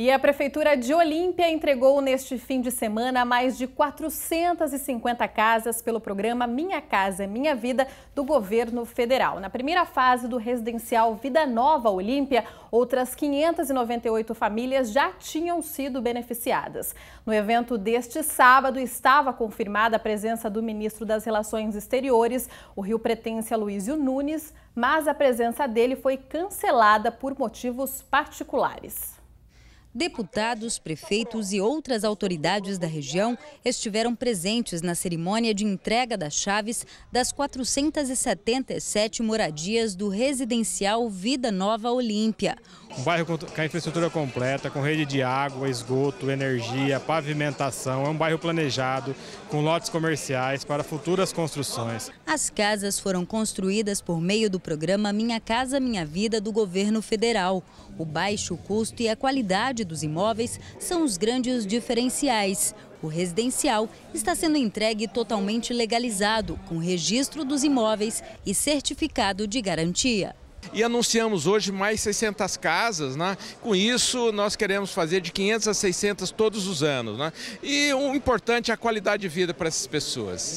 E a Prefeitura de Olímpia entregou neste fim de semana mais de 450 casas pelo programa Minha Casa Minha Vida do governo federal. Na primeira fase do residencial Vida Nova Olímpia, outras 598 famílias já tinham sido beneficiadas. No evento deste sábado, estava confirmada a presença do ministro das Relações Exteriores, o Rio Pretense Aloysio Nunes, mas a presença dele foi cancelada por motivos particulares. Deputados, prefeitos e outras autoridades da região estiveram presentes na cerimônia de entrega das chaves das 477 moradias do residencial Vida Nova Olímpia. Um bairro com a infraestrutura completa, com rede de água, esgoto, energia, pavimentação. É um bairro planejado, com lotes comerciais para futuras construções. As casas foram construídas por meio do programa Minha Casa Minha Vida do governo federal. O baixo custo e a qualidade dos imóveis são os grandes diferenciais. O residencial está sendo entregue totalmente legalizado, com registro dos imóveis e certificado de garantia e anunciamos hoje mais 600 casas, né? Com isso, nós queremos fazer de 500 a 600 todos os anos, né? E o importante é a qualidade de vida para essas pessoas.